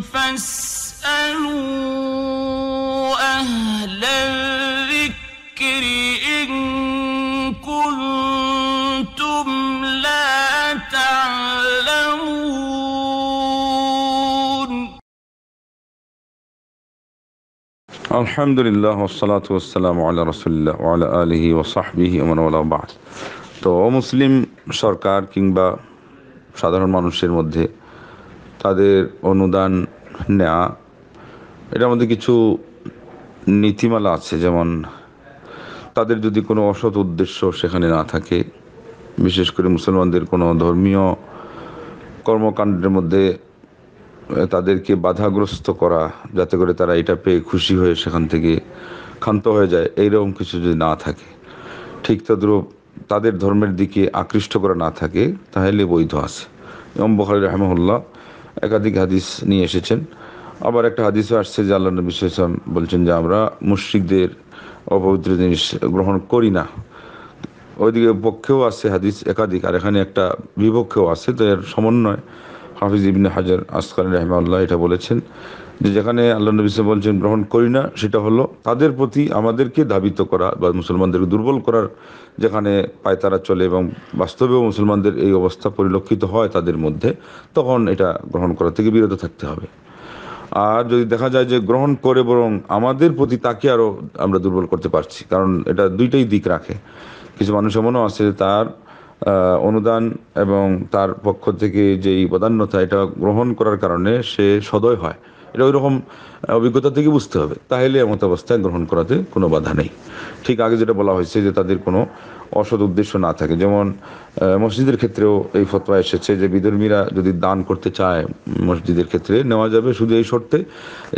فاسألوا أهل الذكر إن كنتم لا تعلمون الحمد لله والصلاة والسلام على رسول الله وعلى آله وصحبه ومن والاه بعد তো মুসলিম সরকার কিংবা সাধারণ মানুষের মধ্যে তাদের অনুদান নেওয়া এটার মধ্যে কিছু নীতিমালা আছে যেমন তাদের যদি কোনো অসৎ উদ্দেশ্য সেখানে না থাকে বিশেষ করে মুসলমানদের কোনো ধর্মীয় কর্মকাণ্ডের মধ্যে তাদেরকে বাধাগ্রস্ত করা যাতে করে তারা এটা পেয়ে খুশি হয়ে সেখান থেকে ক্ষান্ত হয়ে যায় এইরকম কিছু যদি না থাকে ঠিক তদ্রুপ তাদের ধর্মের দিকে আকৃষ্ট করা না থাকে তাহলে বৈধ আছে ইমাম বখারি রহমহুল্লাহ একাধিক হাদিস নিয়ে এসেছেন আবার একটা হাদিসও আসছে যে আল্লাহ নবী সাল্লাম বলছেন যে আমরা মুশ্রিকদের অপবিত্র জিনিস গ্রহণ করি না ওইদিকে পক্ষেও আছে হাদিস একাধিক আর এখানে একটা বিপক্ষেও আছে তো এর সমন্বয় হাফিজ ইবিন হাজার আসকান আল্লাহ এটা বলেছেন যে যেখানে আল্লাহ নবী বলছেন গ্রহণ করি না সেটা হলো তাদের প্রতি আমাদেরকে ধাবিত করা বা মুসলমানদেরকে দুর্বল করার যেখানে পায়তারা চলে এবং বাস্তবেও মুসলমানদের এই অবস্থা পরিলক্ষিত হয় তাদের মধ্যে তখন এটা গ্রহণ করা থেকে বিরত থাকতে হবে আর যদি দেখা যায় যে গ্রহণ করে বরং আমাদের প্রতি তাকে আরও আমরা দুর্বল করতে পারছি কারণ এটা দুইটাই দিক রাখে কিছু মানুষ এমনও আছে তার অনুদান এবং তার পক্ষ থেকে যেই বদান্যতা এটা গ্রহণ করার কারণে সে সদয় হয় এটা ওই রকম অভিজ্ঞতা থেকে বুঝতে হবে তাহলে এমত অবস্থায় গ্রহণ করাতে কোনো বাধা নেই ঠিক আগে যেটা বলা হয়েছে যে তাদের কোনো অসৎ উদ্দেশ্য না থাকে যেমন মসজিদের ক্ষেত্রেও এই ফতোয়া এসেছে যে বিধর্মীরা যদি দান করতে চায় মসজিদের ক্ষেত্রে নেওয়া যাবে শুধু এই শর্তে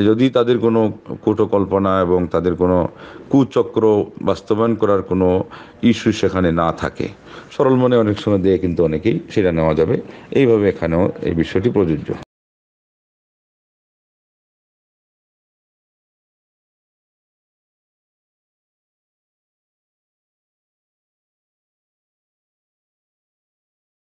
যদি তাদের কোনো কুটকল্পনা এবং তাদের কোনো কুচক্র বাস্তবায়ন করার কোনো ইস্যু সেখানে না থাকে সরল মনে অনেক সময় দিয়ে কিন্তু অনেকেই সেটা নেওয়া যাবে এইভাবে এখানেও এই বিষয়টি প্রযোজ্য